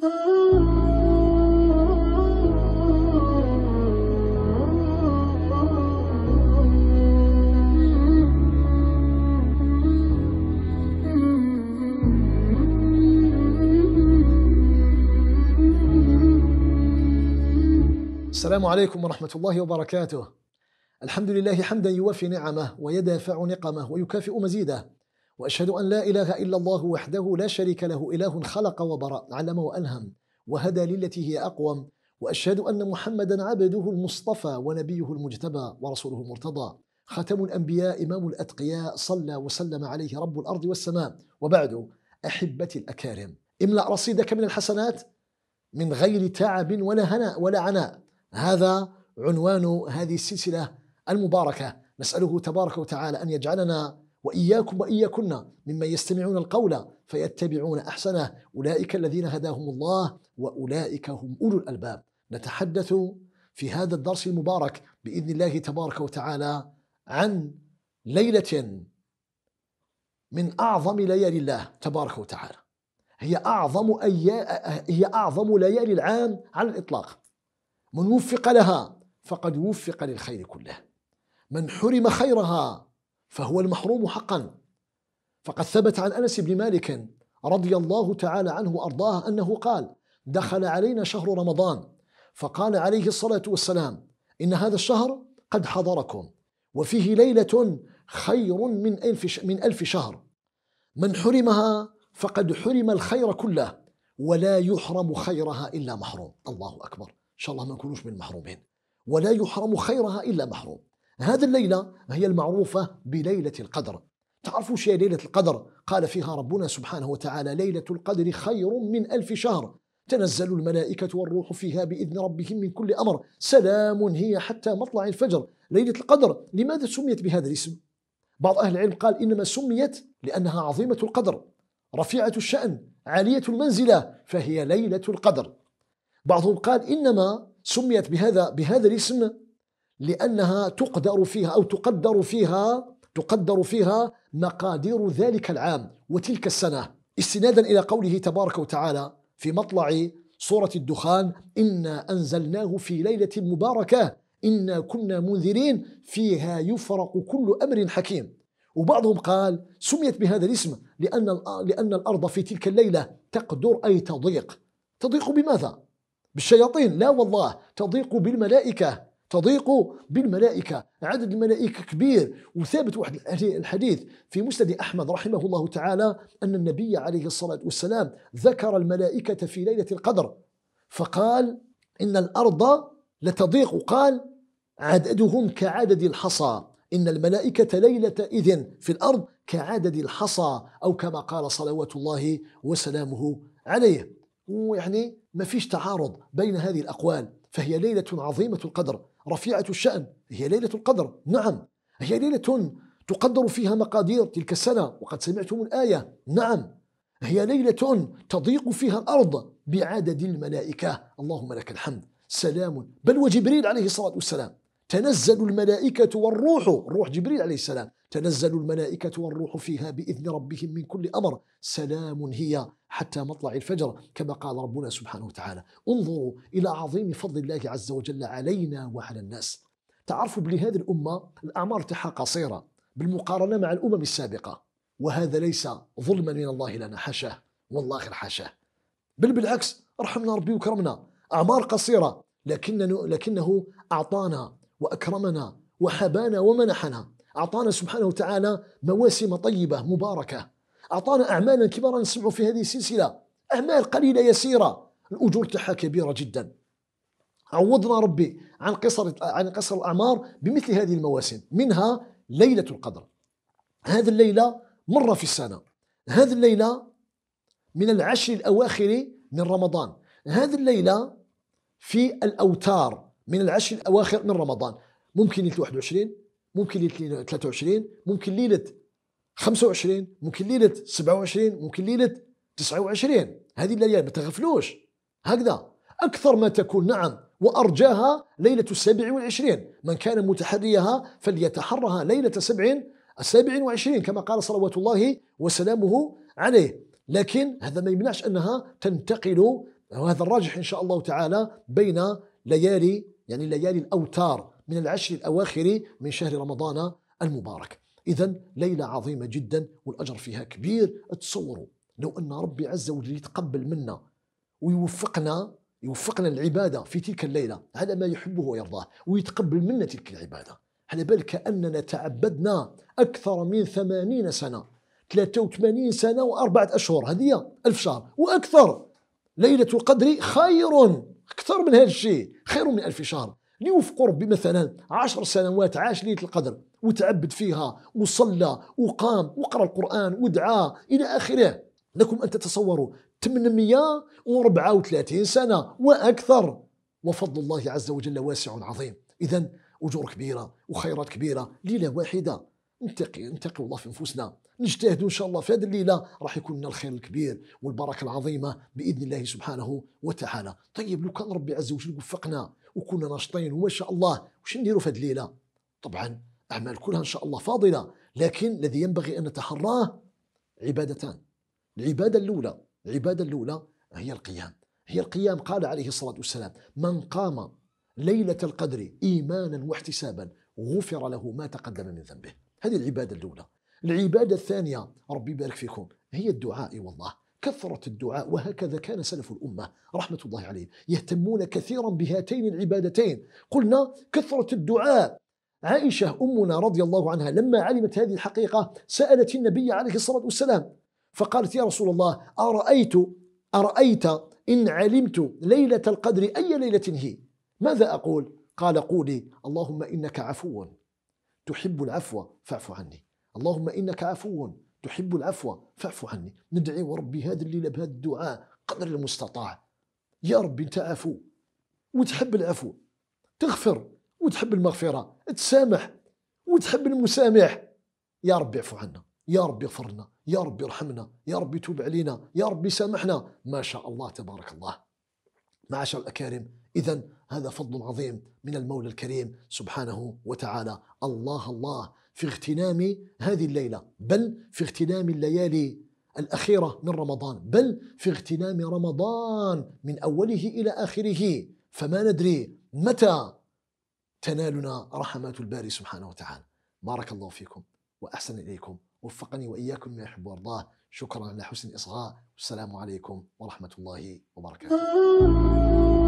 السلام عليكم ورحمة الله وبركاته. الحمد لله حمدا يوفي نعمه ويدافع نقمه ويكافئ مزيده. وأشهد أن لا إله إلا الله وحده لا شريك له إله خلق وبرأ علم وألهم وهدى للتي هي أقوم وأشهد أن محمدا عبده المصطفى ونبيه المجتبى ورسوله المرتضى ختم الأنبياء إمام الأتقياء صلى وسلم عليه رب الأرض والسماء وبعد أحبتي الأكارم املأ رصيدك من الحسنات من غير تعب ولا هناء ولا عناء هذا عنوان هذه السلسلة المباركة نسأله تبارك وتعالى أن يجعلنا وإياكم وإياكن ممن يستمعون القول فيتبعون أحسنه أولئك الذين هداهم الله وأولئك هم أولو الألباب نتحدث في هذا الدرس المبارك بإذن الله تبارك وتعالى عن ليلة من أعظم ليالي الله تبارك وتعالى هي أعظم أي... هي أعظم ليالي العام على الإطلاق من وفق لها فقد وفق للخير كله من حرم خيرها فهو المحروم حقا فقد ثبت عن أنس بن مالك رضي الله تعالى عنه وأرضاه أنه قال دخل علينا شهر رمضان فقال عليه الصلاة والسلام إن هذا الشهر قد حضركم وفيه ليلة خير من ألف, من ألف شهر من حرمها فقد حرم الخير كله ولا يحرم خيرها إلا محروم الله أكبر إن شاء الله ما نكونوش من المحرومين ولا يحرم خيرها إلا محروم هذه الليلة هي المعروفة بليلة القدر تعرفوا شيء ليلة القدر قال فيها ربنا سبحانه وتعالى ليلة القدر خير من ألف شهر تنزل الملائكة والروح فيها بإذن ربهم من كل أمر سلام هي حتى مطلع الفجر ليلة القدر لماذا سميت بهذا الاسم؟ بعض أهل العلم قال إنما سميت لأنها عظيمة القدر رفيعة الشأن عالية المنزلة فهي ليلة القدر بعضهم قال إنما سميت بهذا بهذا الاسم لأنها تقدر فيها أو تقدر فيها تقدر فيها مقادير ذلك العام وتلك السنة استنادا إلى قوله تبارك وتعالى في مطلع سورة الدخان إنا أنزلناه في ليلة مباركة إنا كنا منذرين فيها يفرق كل أمر حكيم وبعضهم قال سميت بهذا الاسم لأن لأن الأرض في تلك الليلة تقدر أي تضيق تضيق بماذا؟ بالشياطين لا والله تضيق بالملائكة تضيق بالملائكة عدد الملائكة كبير وثابت واحد الحديث في مسند أحمد رحمه الله تعالى أن النبي عليه الصلاة والسلام ذكر الملائكة في ليلة القدر فقال إن الأرض لتضيق قال عددهم كعدد الحصى إن الملائكة ليلة إذن في الأرض كعدد الحصى أو كما قال صلوات الله وسلامه عليه ويعني ما فيش تعارض بين هذه الأقوال فهي ليلة عظيمة القدر رفيعة الشأن هي ليلة القدر نعم هي ليلة تقدر فيها مقادير تلك السنة وقد سمعتم الآية نعم هي ليلة تضيق فيها الأرض بعدد الملائكة اللهم لك الحمد سلام بل وجبريل عليه الصلاة والسلام تنزل الملائكة والروح روح جبريل عليه السلام تنزل الملائكة والروح فيها بإذن ربهم من كل أمر سلام هي حتى مطلع الفجر كما قال ربنا سبحانه وتعالى انظروا إلى عظيم فضل الله عز وجل علينا وعلى الناس تعرفوا بلي هذه الأمة الأعمار تاعها قصيرة بالمقارنة مع الأمم السابقة وهذا ليس ظلما من الله لنا حاشاه والله غير حاشاه بل بالعكس رحمنا ربي وكرمنا أعمار قصيرة لكنه, لكنه أعطانا وأكرمنا وحبانا ومنحنا أعطانا سبحانه وتعالى مواسم طيبة مباركة أعطانا أعمالا كبيرة نسمع في هذه السلسلة أعمال قليلة يسيرة الأجور تاعها كبيرة جدا عوضنا ربي عن قصر عن قصر الأعمار بمثل هذه المواسم منها ليلة القدر هذه الليلة مرة في السنة هذه الليلة من العشر الأواخر من رمضان هذه الليلة في الأوتار من العشر الأواخر من رمضان ممكن ليلة 21 ممكن ليلة 23 ممكن ليلة 25 ممكن ليله 27 ممكن ليله 29 هذه الليالي ما تغفلوش هكذا اكثر ما تكون نعم وارجاها ليله السابع من كان متحريها فليتحرها ليله سبع السابع وعشرين كما قال صلوات الله وسلامه عليه لكن هذا ما يمنعش انها تنتقل وهذا الراجح ان شاء الله تعالى بين ليالي يعني ليالي الاوتار من العشر الاواخر من شهر رمضان المبارك إذا ليلة عظيمة جدا والأجر فيها كبير تصوروا لو أن ربي عز وجل يتقبل منا ويوفقنا يوفقنا العبادة في تلك الليلة على ما يحبه ويرضاه ويتقبل منا تلك العبادة على بالك كأننا تعبدنا أكثر من ثمانين سنة 83 سنة وأربعة أشهر هذه ألف شهر وأكثر ليلة القدر خير أكثر من هذا الشيء خير من ألف شهر ليوفق ربي مثلا عشر سنوات عاش ليله القدر وتعبد فيها وصلى وقام وقرا القران ودعا الى اخره لكم ان تتصوروا 834 سنه واكثر وفضل الله عز وجل واسع عظيم اذا اجور كبيره وخيرات كبيره ليله واحده نتقي نتقي الله في انفسنا نجتهد ان شاء الله في هذه الليله راح يكون لنا الخير الكبير والبركه العظيمه باذن الله سبحانه وتعالى طيب لو كان ربي عز وجل وفقنا وكنا ناشطين وما شاء الله واش نديروا في هذه الليله طبعا اعمال كلها ان شاء الله فاضله لكن الذي ينبغي ان نتحراه عبادتان العباده الاولى العباده الاولى هي القيام هي القيام قال عليه الصلاه والسلام من قام ليله القدر ايمانا واحتسابا غفر له ما تقدم من ذنبه هذه العبادة الأولى العبادة الثانية ربي يبارك فيكم هي الدعاء والله كثرة الدعاء وهكذا كان سلف الأمة رحمة الله عليهم يهتمون كثيرا بهاتين العبادتين قلنا كثرة الدعاء عائشة أمنا رضي الله عنها لما علمت هذه الحقيقة سألت النبي عليه الصلاة والسلام فقالت يا رسول الله أرأيت أرأيت إن علمت ليلة القدر أي ليلة هي ماذا أقول؟ قال قولي اللهم إنك عفو تحب العفو فاعف عني اللهم إنك عفو تحب العفو فاعف عني ندعي وربي هذا الليلة بهذا الدعاء قدر المستطاع يا ربي أنت عفو وتحب العفو تغفر وتحب المغفرة تسامح وتحب المسامح يا ربي اعفو عنا يا ربي اغفر لنا يا ربي ارحمنا يا ربي توب علينا يا ربي سامحنا ما شاء الله تبارك الله معاشر الأكارم إذا هذا فضل عظيم من المولى الكريم سبحانه وتعالى الله الله في اغتنام هذه الليله بل في اغتنام الليالي الاخيره من رمضان بل في اغتنام رمضان من اوله الى اخره فما ندري متى تنالنا رحمات الباري سبحانه وتعالى بارك الله فيكم واحسن اليكم وفقني واياكم ما يحب ويرضاه شكرا على حسن الاصغاء والسلام عليكم ورحمه الله وبركاته